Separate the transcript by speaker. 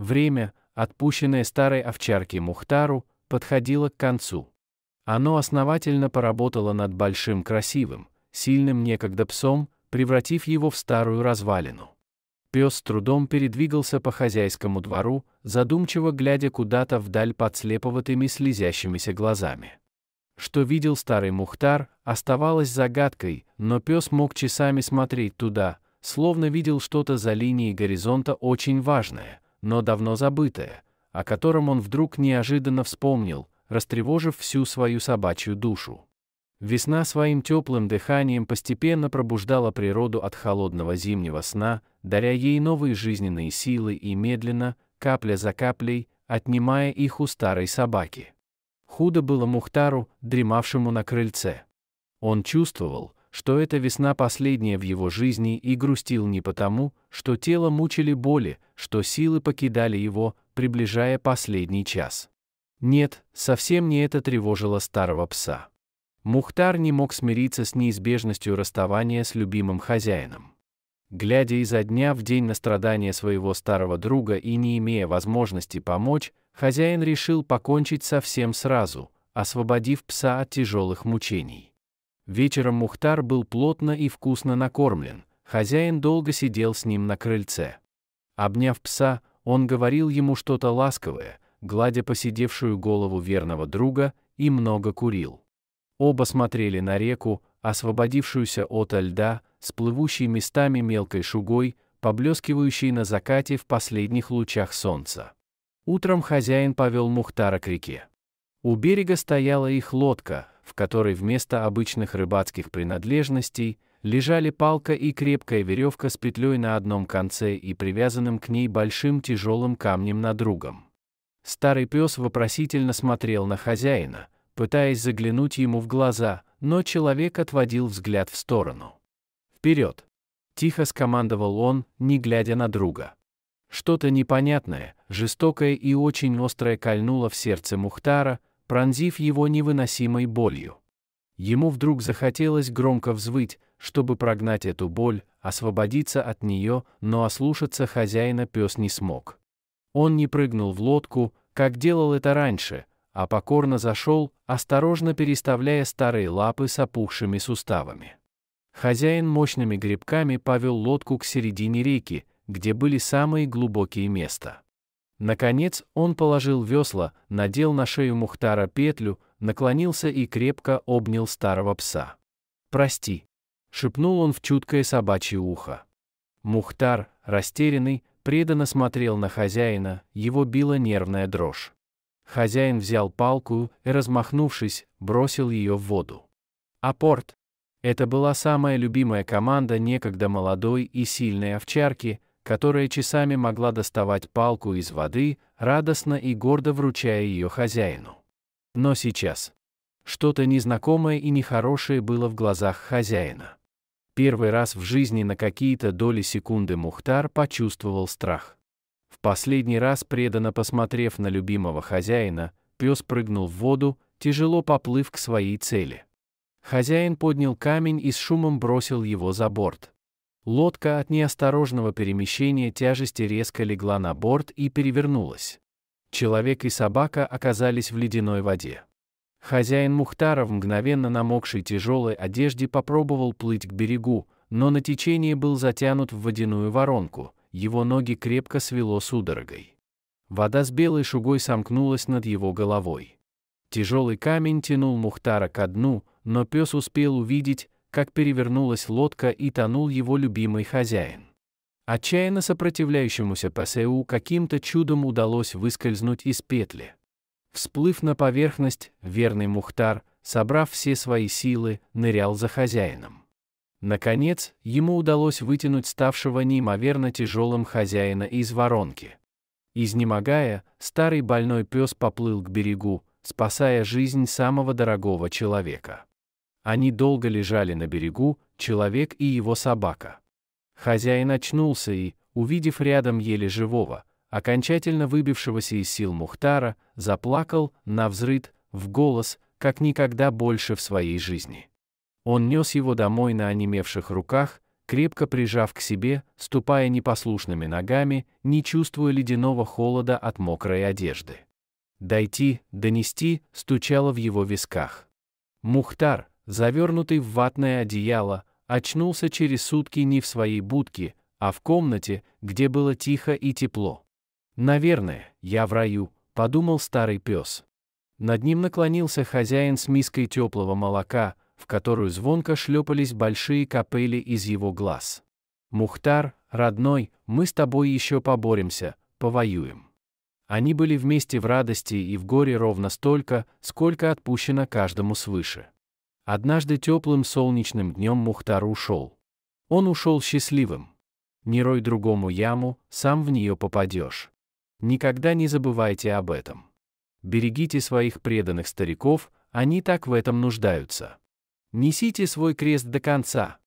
Speaker 1: Время, отпущенное старой овчарке Мухтару, подходило к концу. Оно основательно поработало над большим красивым, сильным некогда псом, превратив его в старую развалину. Пес с трудом передвигался по хозяйскому двору, задумчиво глядя куда-то вдаль под слеповатыми слезящимися глазами. Что видел старый Мухтар, оставалось загадкой, но пес мог часами смотреть туда, словно видел что-то за линией горизонта очень важное, но давно забытое, о котором он вдруг неожиданно вспомнил, растревожив всю свою собачью душу. Весна своим теплым дыханием постепенно пробуждала природу от холодного зимнего сна, даря ей новые жизненные силы и медленно, капля за каплей, отнимая их у старой собаки. Худо было Мухтару, дремавшему на крыльце. Он чувствовал, что эта весна последняя в его жизни и грустил не потому, что тело мучили боли, что силы покидали его, приближая последний час. Нет, совсем не это тревожило старого пса. Мухтар не мог смириться с неизбежностью расставания с любимым хозяином. Глядя изо дня в день на страдания своего старого друга и не имея возможности помочь, хозяин решил покончить совсем сразу, освободив пса от тяжелых мучений. Вечером Мухтар был плотно и вкусно накормлен, хозяин долго сидел с ним на крыльце. Обняв пса, он говорил ему что-то ласковое, гладя посидевшую голову верного друга, и много курил. Оба смотрели на реку, освободившуюся от льда, с плывущей местами мелкой шугой, поблескивающей на закате в последних лучах солнца. Утром хозяин повел Мухтара к реке. У берега стояла их лодка, в которой вместо обычных рыбацких принадлежностей лежали палка и крепкая веревка с петлей на одном конце и привязанным к ней большим тяжелым камнем на другом. Старый пес вопросительно смотрел на хозяина, пытаясь заглянуть ему в глаза, но человек отводил взгляд в сторону. «Вперед!» — тихо скомандовал он, не глядя на друга. Что-то непонятное, жестокое и очень острое кольнуло в сердце Мухтара, пронзив его невыносимой болью. Ему вдруг захотелось громко взвыть, чтобы прогнать эту боль, освободиться от нее, но ослушаться хозяина пес не смог. Он не прыгнул в лодку, как делал это раньше, а покорно зашел, осторожно переставляя старые лапы с опухшими суставами. Хозяин мощными грибками повел лодку к середине реки, где были самые глубокие места. Наконец он положил весла, надел на шею Мухтара петлю, наклонился и крепко обнял старого пса. «Прости», — шепнул он в чуткое собачье ухо. Мухтар, растерянный, преданно смотрел на хозяина, его била нервная дрожь. Хозяин взял палку и, размахнувшись, бросил ее в воду. «Апорт!» Это была самая любимая команда некогда молодой и сильной овчарки, которая часами могла доставать палку из воды, радостно и гордо вручая ее хозяину. Но сейчас что-то незнакомое и нехорошее было в глазах хозяина. Первый раз в жизни на какие-то доли секунды Мухтар почувствовал страх. В последний раз, преданно посмотрев на любимого хозяина, пес прыгнул в воду, тяжело поплыв к своей цели. Хозяин поднял камень и с шумом бросил его за борт. Лодка от неосторожного перемещения тяжести резко легла на борт и перевернулась. Человек и собака оказались в ледяной воде. Хозяин Мухтара в мгновенно намокшей тяжелой одежде попробовал плыть к берегу, но на течение был затянут в водяную воронку, его ноги крепко свело судорогой. Вода с белой шугой сомкнулась над его головой. Тяжелый камень тянул Мухтара ко дну, но пес успел увидеть, как перевернулась лодка и тонул его любимый хозяин. Отчаянно сопротивляющемуся ПСУ каким-то чудом удалось выскользнуть из петли. Всплыв на поверхность, верный Мухтар, собрав все свои силы, нырял за хозяином. Наконец, ему удалось вытянуть ставшего неимоверно тяжелым хозяина из воронки. Изнемогая, старый больной пес поплыл к берегу, спасая жизнь самого дорогого человека. Они долго лежали на берегу, человек и его собака. Хозяин очнулся и, увидев рядом еле живого, окончательно выбившегося из сил Мухтара, заплакал, навзрыд, в голос, как никогда больше в своей жизни. Он нес его домой на онемевших руках, крепко прижав к себе, ступая непослушными ногами, не чувствуя ледяного холода от мокрой одежды. «Дойти, донести» стучало в его висках. Мухтар, завернутый в ватное одеяло, очнулся через сутки не в своей будке, а в комнате, где было тихо и тепло. «Наверное, я в раю», — подумал старый пес. Над ним наклонился хозяин с миской теплого молока, в которую звонко шлепались большие капели из его глаз. «Мухтар, родной, мы с тобой еще поборемся, повоюем». Они были вместе в радости и в горе ровно столько, сколько отпущено каждому свыше. Однажды теплым солнечным днем Мухтар ушел. Он ушел счастливым. Не рой другому яму, сам в нее попадешь. Никогда не забывайте об этом. Берегите своих преданных стариков, они так в этом нуждаются. Несите свой крест до конца.